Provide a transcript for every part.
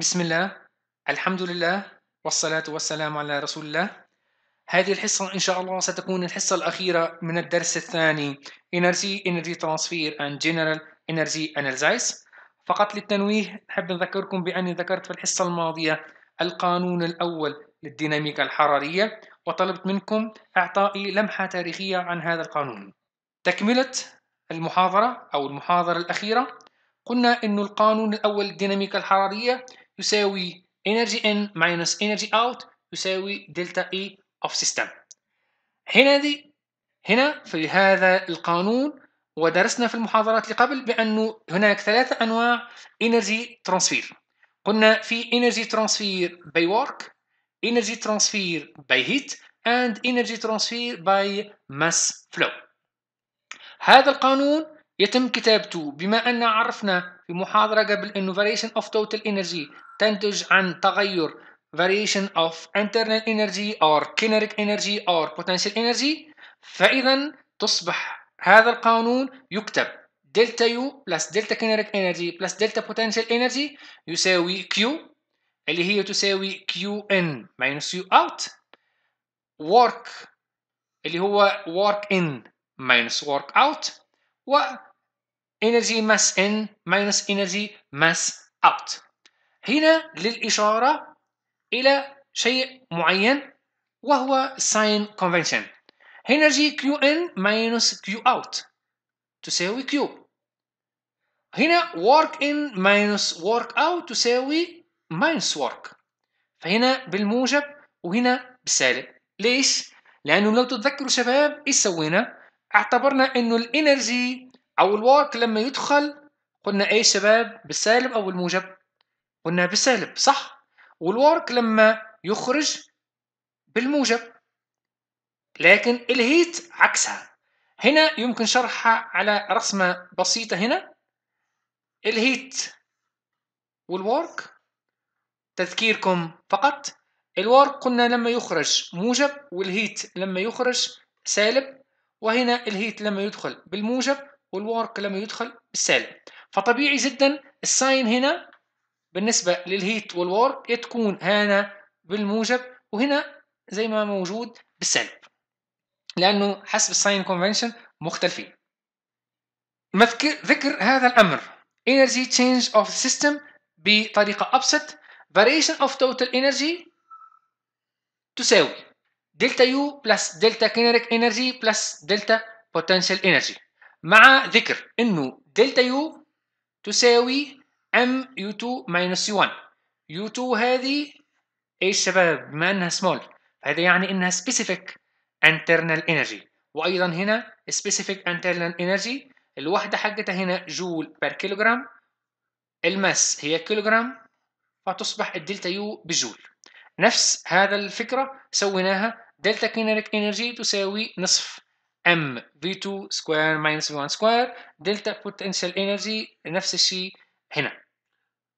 بسم الله الحمد لله والصلاة والسلام على رسول الله هذه الحصة إن شاء الله ستكون الحصة الأخيرة من الدرس الثاني Energy Energy Transfer and General Energy Analysis فقط للتنويه حب نذكركم بأني ذكرت في الحصة الماضية القانون الأول للديناميكا الحرارية وطلبت منكم إعطائي لمحة تاريخية عن هذا القانون تكملة المحاضرة أو المحاضرة الأخيرة قلنا أن القانون الأول للديناميكا الحرارية يساوي energy in minus energy out يساوي دلتا E of system هنا دي هنا في هذا القانون ودرسنا في المحاضرات اللي قبل بأنه هناك ثلاثة أنواع energy transfer قلنا في energy transfer by work energy transfer by heat and energy transfer by mass flow هذا القانون يتم كتابته بما أن عرفنا في محاضرة قبل أنه variation of total energy تنتج عن تغير variation of internal energy or kinetic energy or potential energy فإذا تصبح هذا القانون يكتب delta U plus delta kinetic energy plus delta potential energy يساوي Q اللي هي تساوي Q in minus U out work اللي هو work in minus work out و energy mass in minus energy mass out هنا للإشارة إلى شيء معين وهو sign convention هنا كيو إن ماينس Q out تساوي Q هنا work in minus work out تساوي minus work فهنا بالموجب وهنا بالسالب ليش؟ لأنه لو تتذكروا شباب إيش سوينا؟ اعتبرنا إنه الإنرجي أو الورك لما يدخل قلنا إيه شباب بالسالب أو الموجب؟ قلنا بالسالب صح والورك لما يخرج بالموجب لكن الهيت عكسها هنا يمكن شرحها على رسمة بسيطة هنا الهيت والورك تذكيركم فقط الورك قلنا لما يخرج موجب والهيت لما يخرج سالب وهنا الهيت لما يدخل بالموجب والورك لما يدخل بالسالب فطبيعي جدا الساين هنا بالنسبة للهيت والوار تكون هنا بالموجب وهنا زي ما موجود بالسالب لأنه حسب الساين كونفنشن مختلفين ذكر هذا الأمر energy change of the system بطريقة أبسط variation of total energy تساوي delta U plus delta kinetic energy plus delta potential energy مع ذكر انه delta U تساوي ام u2 ماينس u1 u2 هذه ايش شباب بما انها سمول هذا يعني انها specific internal energy وايضا هنا specific internal energy الوحده حقتها هنا جول بر كيلوغرام الماس هي كيلوغرام فتصبح الدلتا يو بجول نفس هذا الفكره سويناها دلتا كينيريك انرجي تساوي نصف ام في 2 سكوير ماينس في 1 سكوير دلتا بوتنشال انرجي نفس الشيء هنا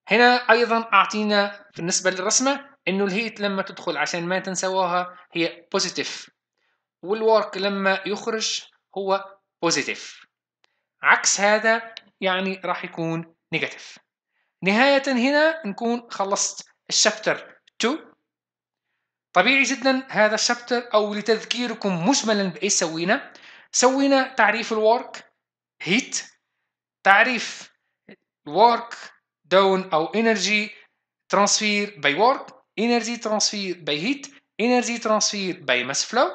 هنا ايضا اعطينا بالنسبه للرسمه انه الهيت لما تدخل عشان ما تنسوها هي بوزيتيف والورك لما يخرج هو بوزيتيف عكس هذا يعني راح يكون نيجاتيف نهاية هنا نكون خلصت الشابتر 2 طبيعي جدا هذا الشابتر او لتذكيركم مجملا بايش سوينا سوينا تعريف الورك هيت تعريف work down او energy transfer by work energy transfer by heat energy transfer by mass flow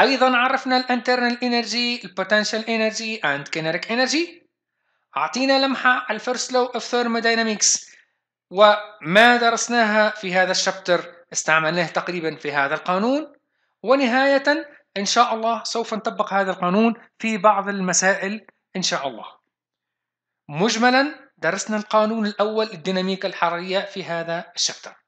ايضا عرفنا energy ال potential energy and kinetic energy اعطينا لمحه على first law of thermodynamics وما درسناها في هذا الشابتر استعملناه تقريبا في هذا القانون ونهايه ان شاء الله سوف نطبق هذا القانون في بعض المسائل ان شاء الله مجملا درسنا القانون الأول الديناميكا الحرارية في هذا الشابتر